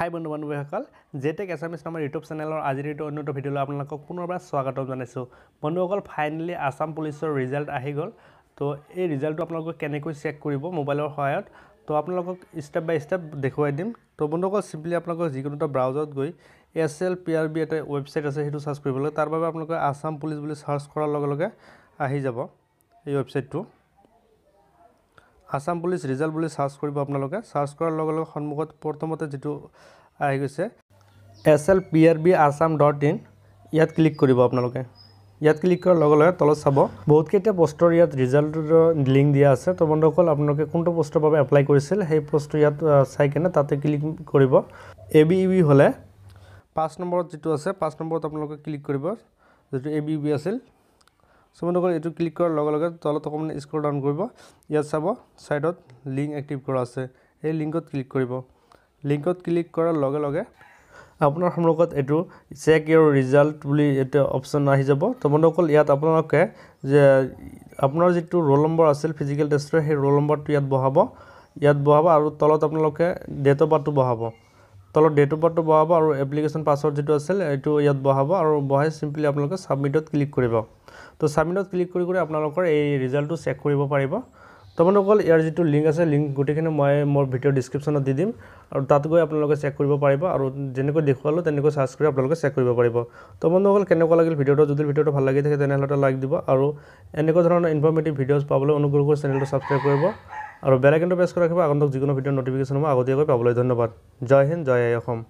হাই বন্ধু বান্ধৱীসকল J tech এছামিছ নামৰ YouTube চেনেলৰ আজিৰ এইটো অন্য এটা ভিডিঅ'লৈ আপোনালোকক পুনৰবাৰ স্বাগতম জনাইছোঁ বন্ধুসকল ফাইনেলি আছাম পুলিচৰ ৰিজাল্ট আহি গ'ল তো এই ৰিজাল্টটো আপোনালোকে কেনেকৈ চেক কৰিব মোবাইলৰ সহায়ত তো আপোনালোকক ষ্টেপ বাই ষ্টেপ দেখুৱাই দিম তো বন্ধুসকল চিম্পলি আপোনালোকক যিকোনো এটা ব্ৰাউজাৰত গৈ S L P R B এটা ৱেবছাইট আছে সেইটো চাৰ্চ কৰিব লাগে তাৰ বাবে আপোনালোকে আছাম পুলিচ বুলি চাৰ্চ কৰাৰ লগে লগে আহি যাব এই ৱেবছাইটটো আসাম পুলিশ রিজাল্ট বলে সার্চ করব আপনাদের সার্চ করার সম্মুখত প্রথমতে যেটা গেছে S L P R B Assam dot in ইয়াত ক্লিক করব আপনাদের ইয়াত ক্লিক করার তলত চাব বহুত কেটে পোস্টর ইয়াত রিজাল্টর লিংক দিয়া আছে তো বন্ধুসল আপনাদের কোনটা পোস্টর বাবে এপ্লাই করেছিল সেই পোস্ট ইয়াত চাই কেন তাতে ক্লিক করব এ বি ইউ হলে পাঁচ নম্বর যেটা আছে পাঁচ নম্বর আপনাদের ক্লিক করব যে এ বি ইউ e আছে সো বন্ধুসকল এইটো ক্লিক কৰাৰ লগে লগে তলত অকণমান স্ক্ৰল ডাউন কৰিব ইয়াত চাব ছাইডত লিংক এক্টিভ কৰা আছে সেই লিংকত ক্লিক কৰিব লিংকত ক্লিক কৰাৰ লগে লগে আপোনাৰ সন্মুখত এইটো চেক ইয়ৰ ৰিজাল্ট বুলি এটা অপশ্যন আহি যাব তো বন্ধুসকল ইয়াত আপোনালোকে যে আপোনাৰ যিটো ৰোল নম্বৰ আছিল ফিজিকেল টেষ্টৰ সেই ৰোল নম্বৰটো ইয়াত বহাব ইয়াত বহাব আৰু তলত আপোনালোকে ডেট অফ বাৰ্থটো বহাব তলত ডেট অফ বাৰ্থটো বহাব আৰু এপ্লিকেশ্যন পাছৱৰ্ড যিটো আছিল এইটো ইয়াত বহাব আৰু বহাই চিম্পলি আপোনালোকে ছাবমিটত ক্লিক কৰিব তো ছাবমিটত ক্লিক কৰি কৰি আপোনালোকৰ এই ৰিজাল্টটো চেক কৰিব পাৰিব তোমালোকৰ ইয়াৰ যিটো লিংক আছে লিংক গোটেইখিনি মই মোৰ ভিডিঅ' ডিছক্ৰিপশ্যনত দি দিম আৰু তাত গৈ আপোনালোকে চেক কৰিব পাৰিব আৰু যেনেকৈ দেখুৱালোঁ তেনেকৈ চাৰ্চ কৰি আপোনালোকে চেক কৰিব পাৰিব তো বন্ধুসকল কেনেকুৱা লাগিল ভিডিঅ'টো যদি ভিডিঅ'টো ভাল লাগি থাকে তেনেহ'লে এটা লাইক দিব আৰু এনেকুৱা ধৰণৰ ইনফৰ্মেটিভ ভিডিঅ'জ পাবলৈ অনুগ্ৰহ কৰি চেনেলটো ছাবস্ক্ৰাইব কৰিব আৰু বেল আইকনটো প্ৰেছ কৰি ৰাখিব আগন্তুক যিকোনো ভিডিঅ' নটিফিকেশ্যন হ'ব আগতীয়াকৈ পাবলৈ ধন্যবাদ জয় হিন্দ জয় আই অসম